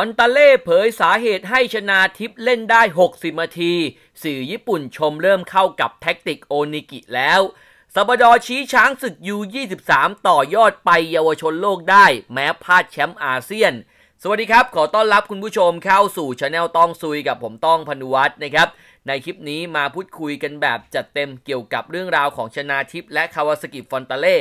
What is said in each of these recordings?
อนตาเล่เผยสาเหตุให้ชนาทิพเล่นได้ 60 นาที สื่อญี่ปุ่นชมเริ่มเข้ากับแท็กติกโอนิกิแล้วสบดอชี้ช้างศึกยู23 ต่อยอดไปเยาวชนโลกได้ แม้พลาดแชมป์อาเซียน สวัสดีครับขอต้อนรับคุณผู้ชมเข้าสู่ช anel ต้องซุยกับผมต้องพนุวัฒน์นะครับในคลิปนี้มาพูดคุยกันแบบจัดเต็มเกี่ยวกับเรื่องราวของชนาทิพและคาวาสกิฟอนตาเล่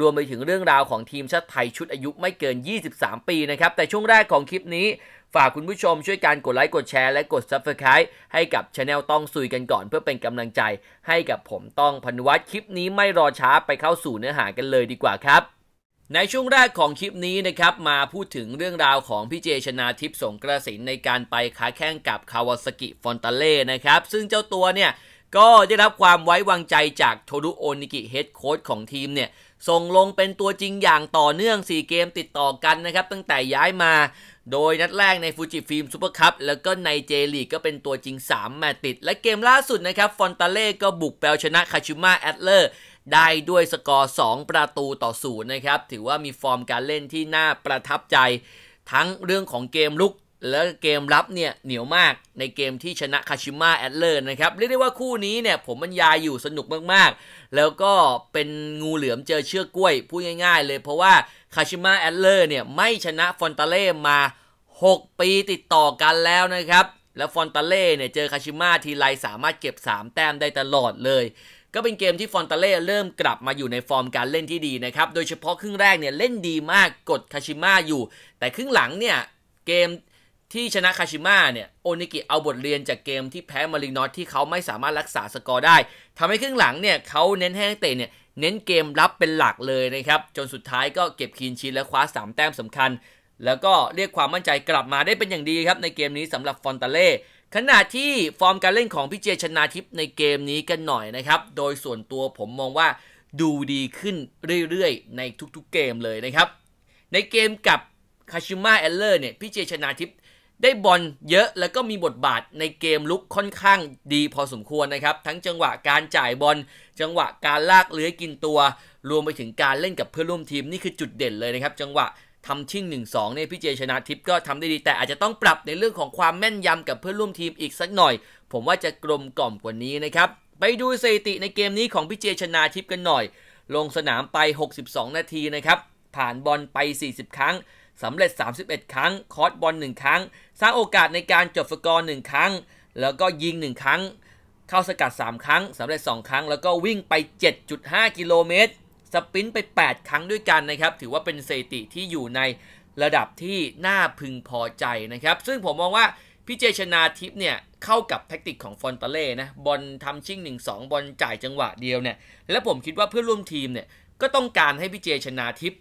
รวมไปถึงเรื่องราวของทีมชาติไทยชุดอายุไม่เกิน 23 ปีนะครับ แต่ช่วงแรกของคลิปนี้ฝากคุณผู้ชมช่วยการกดไลค์กดแชร์และกด s u b สไครต์ให้กับช anel ต้องซุยกันก่อนเพื่อเป็นกำลังใจ ให้กับผมต้องพันวัตคลิปนี้ไม่รอช้าไปเข้าสู่เนื้อหากันเลยดีกว่าครับในช่วงแรกของคลิปนี้นะครับ มาพูดถึงเรื่องราวของพี่เจชนาทิพย์สงกระสิน ในการไปค้าแข่งกับคาวาสกิฟอนตาเล่นะครับ ซึ่งเจ้าตัวเนี่ย ก็ได้รับความไว้วางใจจากโทรุโอนิกิเฮดโค้ชของทีมเนี่ย ส่งลงเป็นตัวจริงอย่างต่อเนื่อง 4 เกมติดต่อกันนะครับ ตั้งแต่ย้ายมาโดยนัดแรกในฟูจิฟิล์มซูเปอร์คัพแล้วก็ในเจลีกก็เป็นตัวจริง3แมตติดและเกมล่าสุดนะครับฟอนตาเล่ก็บุกแปลชนะคาชิมะแอดเลอร์ได้ด้วยสกอร์ 2 ประตูต่อศูนย์นะครับ ถือว่ามีฟอร์มการเล่นที่น่าประทับใจ ทั้งเรื่องของเกมลุกและเกมรับเนี่ย เหนียวมากในเกมที่ชนะคาชิมาแอดเลอร์นะครับ เรียกได้ว่าคู่นี้เนี่ย ผมบรรยายอยู่สนุกมากๆ แล้วก็เป็นงูเหลือมเจอเชือกกล้วย พูดง่ายๆเลยเพราะว่าคาชิมาแอดเลอร์เนี่ย ไม่ชนะฟอนตาเล่มา 6 ปีติดต่อกันแล้วนะครับแล้วฟอนตาเล่เนี่ยเจอคาชิมาทีไรสามารถเก็บ 3 แต้มได้ตลอดเลยก็เป็นเกมที่ฟอนตาเล่เริ่มกลับมาอยู่ในฟอร์มการเล่นที่ดีนะครับ โดยเฉพาะครึ่งแรกเนี่ยเล่นดีมากกดคาชิมะอยู่ แต่ครึ่งหลังเนี่ยเกมที่ชนะคาชิมะเนี่ยโอนิกิเอาบทเรียนจากเกมที่แพ้มารินอตที่เขาไม่สามารถรักษาสกอร์ได้ ทำให้ครึ่งหลังเนี่ยเขาเน้นให้นักเตะเนี่ยเน้นเกมรับเป็นหลักเลยนะครับ จนสุดท้ายก็เก็บคีนชีและคว้า3 แต้มสำคัญ แล้วก็เรียกความมั่นใจกลับมาได้เป็นอย่างดีครับในเกมนี้สำหรับฟอนตาเล่ขณะที่ฟอร์มการเล่นของพี่เจชนาทิพย์ในเกมนี้กันหน่อยนะครับ โดยส่วนตัวผมมองว่าดูดีขึ้นเรื่อยๆ ในทุกๆเกมเลยนะครับ ในเกมกับคาชิมะเอลเลอร์เนี่ยพี่เจชนาทิพย์ได้บอลเยอะแล้วก็มีบทบาทในเกมลุกค่อนข้างดีพอสมควรนะครับ ทั้งจังหวะการจ่ายบอลจังหวะการลากเลื้อยกินตัว รวมไปถึงการเล่นกับเพื่อนร่วมทีมนี่คือจุดเด่นเลยนะครับจังหวะทำชิ่ง1-2เนี่ยพี่เจชนะทิพย์ก็ทำได้ดี แต่อาจจะต้องปรับในเรื่องของความแม่นยำกับเพื่อนร่วมทีมอีกสักหน่อย ผมว่าจะกลมกล่อมกว่านี้นะครับ ไปดูสถิติในเกมนี้ของพี่เจชนะทิพย์กันหน่อย ลงสนามไป 62 นาทีนะครับ ผ่านบอลไป 40 ครั้งสำเร็จ 31 ครั้ง คอร์สบอล1ครั้ง สร้างโอกาสในการจบสกอร์1ครั้งแล้วก็ยิง1 ครั้ง เข้าสกัด 3 ครั้งสำเร็จ2ครั้งแล้วก็วิ่งไป7.5กิโลเมตรสปินไป 8 ครั้งด้วยกันนะครับ ถือว่าเป็นสถิติที่อยู่ในระดับที่น่าพึงพอใจนะครับ ซึ่งผมมองว่าพี่เจชนาทิพย์เนี่ยเข้ากับแทคกติกของฟอนตาเล่นะบอลทำชิ่ง 1-2บอลจ่ายจังหวะเดียวเนี่ย และผมคิดว่าเพื่อร่วมทีมเนี่ย ก็ต้องการให้พี่เจชนาทิพย์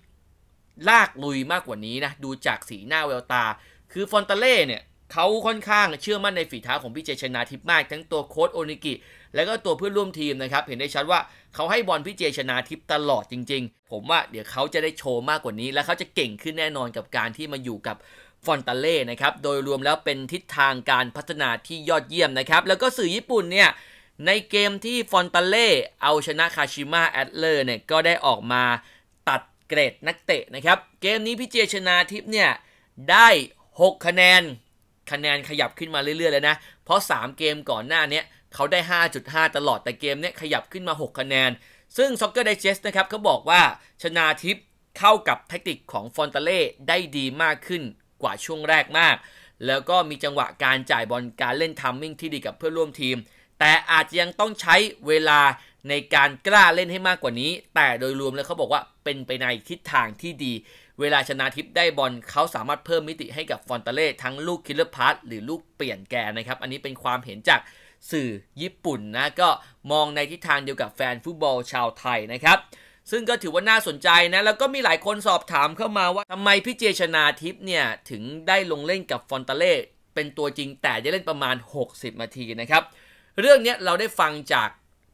ลากลุยมากกว่านี้นะ ดูจากสีหน้าแววตา คือฟอนตาเล่เนี่ยเขาค่อนข้างเชื่อมั่นในฝีเท้าของพี่เจชนาทิพย์มาก ทั้งตัวโค้ชโอนิกิ และก็ตัวเพื่อนร่วมทีมนะครับ เห็นได้ชัดว่าเขาให้บอล พี่เจชนาทิพย์ตลอดจริง ๆ ผมว่าเดี๋ยวเขาจะได้โชว์มากกว่านี้ และเขาจะเก่งขึ้นแน่นอนกับการที่มาอยู่กับฟอนตาเล่นะครับ โดยรวมแล้วเป็นทิศทางการพัฒนาที่ยอดเยี่ยมนะครับแล้วก็สื่อญี่ปุ่นเนี่ยในเกมที่ฟอนตาเล่เอาชนะคาชิมะแอดเลอร์เนี่ยก็ได้ออกมาตัดเกรดนักเตะนะครับเกมนี้พี่เจชนาทิพย์เนี่ยได้ 6 คะแนนคะแนนขยับขึ้นมาเรื่อย ๆ แล้วนะ เพราะ 3 เกมก่อนหน้านี้เขาได้ 5.5 ตลอดแต่เกมนี้ขยับขึ้นมา 6 คะแนน ซึ่ง Soccer Digest นะครับ เขาบอกว่าชนาทิพเข้ากับแทคติกของฟอนตาเล่ได้ดีมากขึ้นกว่าช่วงแรกมาก แล้วก็มีจังหวะการจ่ายบอลการเล่นทัมมิ่งที่ดีกับเพื่อร่วมทีม แต่อาจจะยังต้องใช้เวลาในการกล้าเล่นให้มากกว่านี้ แต่โดยรวมแล้วเขาบอกว่าเป็นไปในทิศทางที่ดีเวลาชนะทิพได้บอลเขาสามารถเพิ่มมิติให้กับฟอนตาเล่ทั้งลูกคิลเลอร์พาร์ตหรือลูกเปลี่ยนแกนะครับ อันนี้เป็นความเห็นจากสื่อญี่ปุ่นนะ ก็มองในทิศทางเดียวกับแฟนฟุตบอลชาวไทยนะครับ ซึ่งก็ถือว่าน่าสนใจนะ แล้วก็มีหลายคนสอบถามเข้ามาว่าทำไมพี่เจชนาทิพย์เนี่ย ถึงได้ลงเล่นกับฟอนตาเล่เป็นตัวจริง แต่จะเล่นประมาณ 60นาทีนะครับเรื่องนี้เราได้ฟังจาก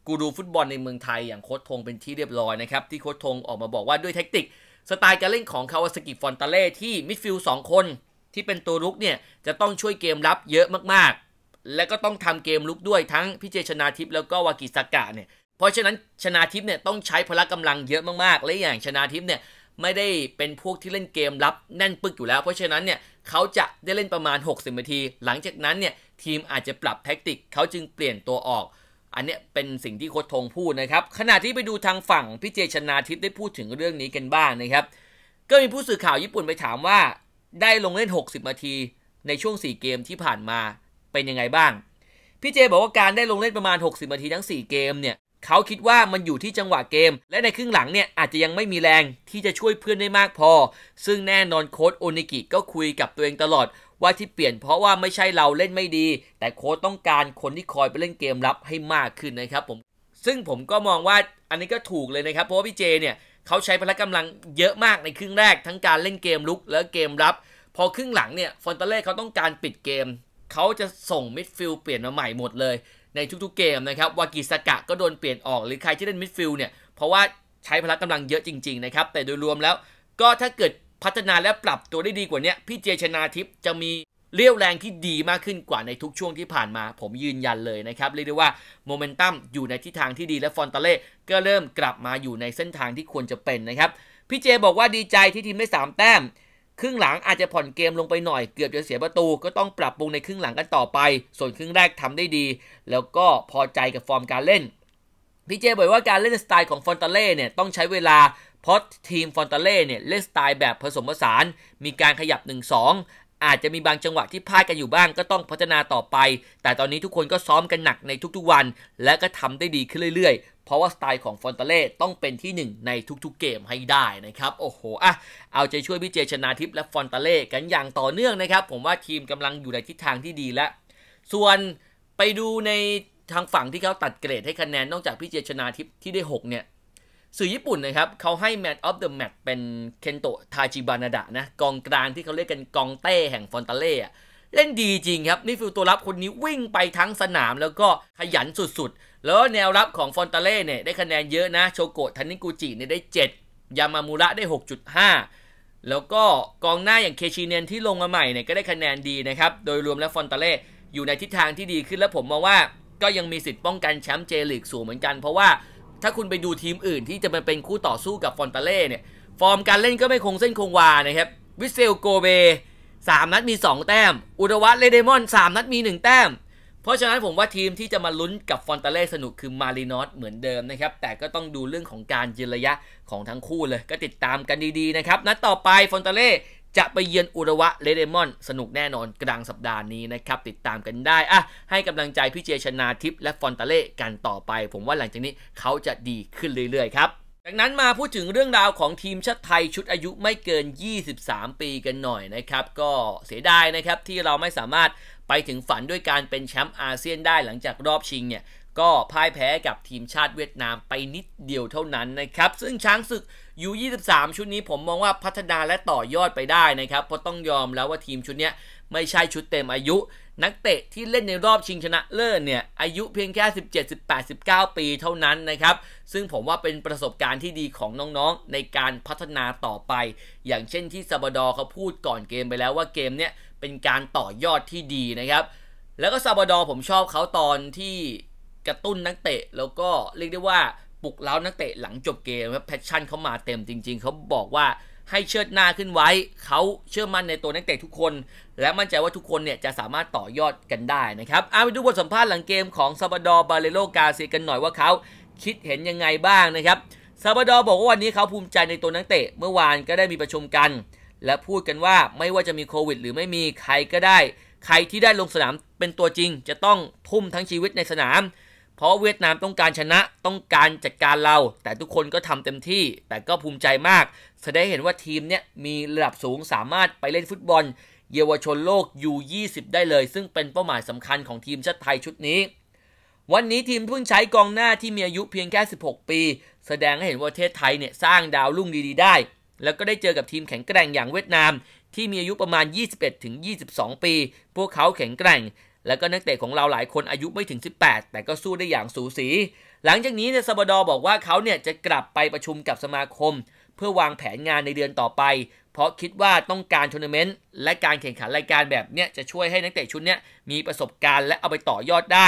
กูรูฟุตบอลในเมืองไทยอย่างโค้ชทงเป็นที่เรียบร้อยนะครับที่โค้ชทงออกมาบอกว่าด้วยแทคนติกสไตล์การเล่นของคาวาสกิฟอนตาเล่ที่มิดฟิลด์สองคน ที่เป็นตัวลุกเนี่ยจะต้องช่วยเกมรับเยอะมากๆ และก็ต้องทำเกมลุกด้วยทั้งพิเจชนาทิพย์แล้วก็วากิสากะเนี่ยเพราะฉะนั้นชนาทิพย์เนี่ยต้องใช้พละกำลังเยอะมากๆ และอย่างชนาทิพย์เนี่ยไม่ได้เป็นพวกที่เล่นเกมรับแน่นปึกอยู่แล้ว เพราะฉะนั้นเนี่ยเขาจะได้เล่นประมาณ 60นาที หลังจากนั้นเนี่ยทีมอาจจะปรับแท็กติกเขาจึงเปลี่ยนตัวออกอันนี้เป็นสิ่งที่โค้ชทงพูดนะครับขณะที่ไปดูทางฝั่งพี่เจชนาทิพย์ได้พูดถึงเรื่องนี้กันบ้างนะครับก็มีผู้สื่อข่าวญี่ปุ่นไปถามว่าได้ลงเล่น60นาที ในช่วง 4เกมที่ผ่านมาเป็นยังไงบ้างพี่เจบอกว่าการได้ลงเล่นประมาณ 60นาทีทั้ง 4เกมเนี่ย เขาคิดว่ามันอยู่ที่จังหวะเกม และในครึ่งหลังเนี่ยอาจจะยังไม่มีแรงที่จะช่วยเพื่อนได้มากพอซึ่งแน่นอนโค้ชโอนิกิ ก็คุยกับตัวเองตลอดว่าที่เปลี่ยนเพราะว่าไม่ใช่เราเล่นไม่ดี แต่โค้ชต้องการคนที่คอยไปเล่นเกมรับให้มากขึ้นนะครับผมซึ่งผมก็มองว่าอันนี้ก็ถูกเลยนะครับ เพราะว่าพี่เจเนี่ยเขาใช้พละกำลังเยอะมากในครึ่งแรกทั้งการเล่นเกมลุกและเกมรับ พอครึ่งหลังเนี่ยฟอนเตเล่เขาต้องการปิดเกมเขาจะส่งมิดฟิลด์เปลี่ยนมาใหม่หมดเลย ในทุกๆ เกมนะครับวากิสกะก็โดนเปลี่ยนออกหรือใครที่เล่นมิดฟิลด์เนี่ยเพราะว่าใช้พละกำลังเยอะจริงๆนะครับแต่โดยรวมแล้วก็ถ้าเกิดพัฒนาและปรับตัวได้ดีกว่านี้พี่เจชนาทิพย์จะมีเรียวแรงที่ดีมากขึ้นกว่าในทุกช่วงที่ผ่านมา ผมยืนยันเลยนะครับเรียกได้ว่าโมเมนตัมอยู่ในทิศทางที่ดีและฟอนตาเล่ก็เริ่มกลับมาอยู่ในเส้นทางที่ควรจะเป็นนะครับ พี่เจบอกว่าดีใจที่ทีมได้3แต้มครึ่งหลังอาจจะผ่อนเกมลงไปหน่อยเกือบจะเสียประตู ก็ต้องปรับปรุงในครึ่งหลังกันต่อไป ส่วนครึ่งแรกทำได้ดี แล้วก็พอใจกับฟอร์มการเล่น พี่เจบอกว่าการเล่นสไตล์ของฟอนตาเล่เนี่ยต้องใช้เวลาเพราะทีมฟอนตาเล่เนี่ย เล่นสไตล์แบบผสมผสาน มีการขยับ 1-2 อาจจะมีบางจังหวะที่พลาดกันอยู่บ้างก็ต้องพัฒนาต่อไป แต่ตอนนี้ทุกคนก็ซ้อมกันหนักในทุกๆวัน และก็ทำได้ดีขึ้นเรื่อยๆ เพราะว่าสไตล์ของฟอนตาเล่ต้องเป็นที่1 ในทุกๆเกมให้ได้นะครับ โอ้โหอ่ะเอาใจช่วยพี่เจชนาทิพย์และฟอนตาเล่กันอย่างต่อเนื่องนะครับ ผมว่าทีมกำลังอยู่ในทิศทางที่ดีแล้ว ส่วนไปดูในทางฝั่งที่เขาตัดเกรดให้คะแนนนอกจากพี่เจชนาทิพย์ที่ได้6เนี่ยสื่อญี่ปุ่นนะครับเขาให้ Man of the Match เป็นเคนโตะทาจิบานาดะนะ กองกลางที่เขาเรียกกันกองเต้แห่งฟอนตาเล่เล่นดีจริงครับนี่ฟิลตัวรับคนนี้วิ่งไปทั้งสนามแล้วก็ขยันสุดๆ แล้วแนวรับของฟอนตาเล่เนี่ย ได้คะแนนเยอะนะ โชโกะทันนิกูจิเนี่ยได้ 7 ยามามูระได้ 6.5 แล้วก็กองหน้าอย่างเคชิเนนที่ลงมาใหม่เนี่ย ก็ได้คะแนนดีนะครับโดยรวมแล้วฟอนตาเล่อยู่ในทิศทางที่ดีขึ้นและผมมองว่าก็ยังมีสิทธิ์ป้องกันแชมป์เจลิกสูงเหมือนกันเพราะว่าถ้าคุณไปดูทีมอื่นที่จะมาเป็นคู่ต่อสู้กับฟอนตาเล่เนี่ย ฟอร์มการเล่นก็ไม่คงเส้นคงวานะครับ วิเซลโกเบ3นัดมี 2 แต้ม อุดวัตเลเดมอน3นัดมี 1 แต้ม เพราะฉะนั้นผมว่าทีมที่จะมาลุ้นกับฟอนตาเล่สนุกคือมารีนอสเหมือนเดิมนะครับ แต่ก็ต้องดูเรื่องของการยืนระยะของทั้งคู่เลยก็ติดตามกันดีๆนะครับนัดต่อไปฟอนตาเล่จะไปเยือนอุระวะเลเดมอน สนุกแน่นอนกลางสัปดาห์นี้นะครับ ติดตามกันได้อะให้กำลังใจพี่เจชนาทิพย์และฟอนตาเล่กันต่อไป ผมว่าหลังจากนี้เขาจะดีขึ้นเรื่อยๆครับจากนั้นมาพูดถึงเรื่องราวของทีมชาติไทยชุดอายุไม่เกิน 23 ปีกันหน่อยนะครับ ก็เสียดายนะครับ ที่เราไม่สามารถไปถึงฝันด้วยการเป็นแชมป์อาเซียนได้หลังจากรอบชิงเนี่ยก็พ่ายแพ้กับทีมชาติเวียดนามไปนิดเดียวเท่านั้นนะครับ ซึ่งช้างศึกยู23 ชุดนี้ผมมองว่าพัฒนาและต่อยอดไปได้นะครับ เพราะต้องยอมแล้วว่าทีมชุดนี้ไม่ใช่ชุดเต็มอายุ นักเตะที่เล่นในรอบชิงชนะเลิศเนี่ยอายุเพียงแค่ 17 18 19 ปีเท่านั้นนะครับ ซึ่งผมว่าเป็นประสบการณ์ที่ดีของน้องๆในการพัฒนาต่อไป อย่างเช่นที่ซาบดอเขาพูดก่อนเกมไปแล้วว่าเกมเนี้ยเป็นการต่อยอดที่ดีนะครับ แล้วก็ซาบดอผมชอบเขาตอนที่กระตุ้นนักเตะแล้วก็เรียกได้ว่าปลุกเล้านักเตะหลังจบเกมครับแพชชั่นเขามาเต็มจริงๆ เขาบอกว่าให้เชิดหน้าขึ้นไว้เขาเชื่อมั่นในตัวนักเตะทุกคนและมั่นใจว่าทุกคนเนี่ยจะสามารถต่อยอดกันได้นะครับเอาไปดูบทสัมภาษณ์หลังเกมของซาบดอบาเลโลกาเซกันหน่อยว่าเขาคิดเห็นยังไงบ้างนะครับ ซาบดอบอกว่าวันนี้เขาภูมิใจในตัวนักเตะเมื่อวานก็ได้มีประชุมกัน และพูดกันว่าไม่ว่าจะมีโควิด หรือไม่มีใครก็ได้ ใครที่ได้ลงสนามเป็นตัวจริง จะต้องทุ่มทั้งชีวิตในสนามเพราะเวียดนามต้องการชนะต้องการจัดการเรา แต่ทุกคนก็ทำเต็มที่ แต่ก็ภูมิใจมากแสดงเห็นว่าทีมเนี่ยมีระดับสูงสามารถไปเล่นฟุตบอลเยาวชนโลก U20 ได้เลย ซึ่งเป็นเป้าหมายสำคัญของทีมชาติไทยชุดนี้ วันนี้ทีมเพิ่งใช้กองหน้าที่มีอายุเพียงแค่ 16 ปี แสดงให้เห็นว่าประเทศไทยเนี่ยสร้างดาวรุ่งดี ๆได้ แล้วก็ได้เจอกับทีมแข็งแกร่งอย่างเวียดนาม ที่มีอายุประมาณ 21-22 ปี พวกเขาแข็งแกร่งแล้วก็นักเตะของเราหลายคนอายุไม่ถึง 18 แต่ก็สู้ได้อย่างสูสี หลังจากนี้เนี่ยซาบดอบอกว่าเขาเนี่ยจะกลับไปประชุมกับสมาคม เพื่อวางแผนงานในเดือนต่อไป เพราะคิดว่าต้องการทัวร์นาเมนต์ และการแข่งขันรายการแบบเนี้ยจะช่วยให้นักเตะชุดเนี้ยมีประสบการณ์และเอาไปต่อยอดได้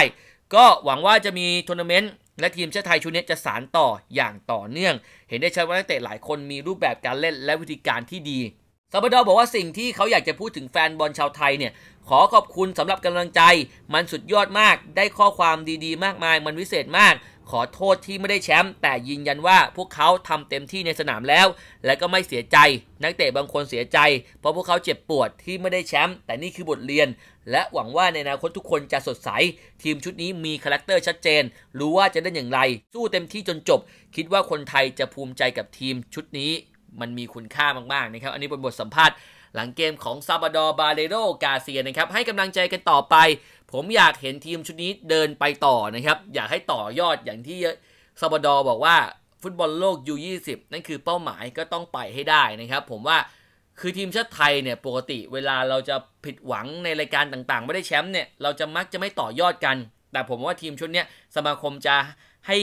ก็หวังว่าจะมีทัวร์นาเมนต์ และทีมชาติไทยชุดนี้จะสานต่ออย่างต่อเนื่อง เห็นได้ชัดว่านักเตะหลายคนมีรูปแบบการเล่นและวิธีการที่ดีซาบดอบอกว่าสิ่งที่เขาอยากจะพูดถึงแฟนบอลชาวไทยเนี่ยขอขอบคุณสำหรับกำลังใจ มันสุดยอดมากได้ข้อความดีๆมากมาย มันวิเศษมาก ขอโทษที่ไม่ได้แชมป์แต่ยืนยันว่าพวกเขาทำเต็มที่ในสนามแล้ว และก็ไม่เสียใจ นักเตะบางคนเสียใจ เพราะพวกเขาเจ็บปวดที่ไม่ได้แชมป์แต่นี่คือบทเรียน และหวังว่าในอนาคตทุกคนจะสดใส ทีมชุดนี้มีคาแรคเตอร์ชัดเจนรู้ว่าจะได้อย่างไร สู้เต็มที่จนจบ คิดว่าคนไทยจะภูมิใจกับทีมชุดนี้มันมีคุณค่ามากๆนะครับ อันนี้เป็นบทสัมภาษณ์หลังเกมของซาบาดอบาเลโร กาเซียนะครับ ให้กำลังใจกันต่อไป ผมอยากเห็นทีมชุดนี้เดินไปต่อนะครับ อยากให้ต่อยอดอย่างที่ซาบาดอบอกว่า ฟุตบอลโลก U20 นั่นคือเป้าหมายก็ต้องไปให้ได้นะครับ ผมว่าคือทีมชาติไทยเนี่ย ปกติเวลาเราจะผิดหวังในรายการต่างๆ ไม่ได้แชมป์เนี่ยเราจะมักจะไม่ต่อยอดกัน แต่ผมว่าทีมชุดนี้สมาคมจะให้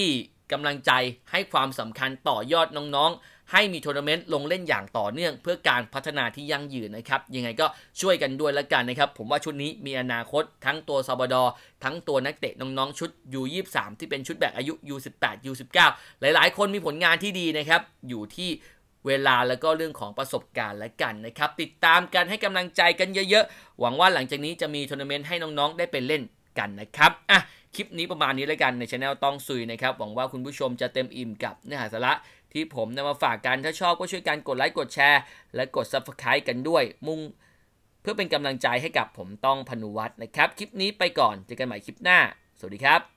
กำลังใจให้ความสำคัญต่อยอดน้องๆให้มีทัวร์นาเมนต์ลงเล่นอย่างต่อเนื่องเพื่อการพัฒนาที่ยั่งยืนนะครับ ยังไงก็ช่วยกันด้วยละกันนะครับ ผมว่าชุดนี้มีอนาคตทั้งตัวซาบดอทั้งตัวนักเตะน้องๆ ชุด U23 ที่เป็นชุดแบบอายุ U18 U19 หลายๆ คนมีผลงานที่ดีนะครับ อยู่ที่เวลาแล้วก็เรื่องของประสบการณ์และกันนะครับ ติดตามกันให้กำลังใจกันเยอะๆหวังว่าหลังจากนี้จะมีทัวร์นาเมนต์ให้น้องๆได้ไปเล่นกันนะครับอ่ะคลิปนี้ประมาณนี้แล้วกันในช anel ต้องซุยนะครับหวังว่าคุณผู้ชมจะเต็มอิ่มกับเนื้อหาสาระที่ผมนำมาฝากกัน ถ้าชอบก็ช่วยกันกดไลค์กดแชร์ และกด Subscribe กันด้วยมุ่งเพื่อเป็นกำลังใจให้กับผมต้องพนุวัตรนะครับ คลิปนี้ไปก่อนเจอกันใหม่คลิปหน้า สวัสดีครับ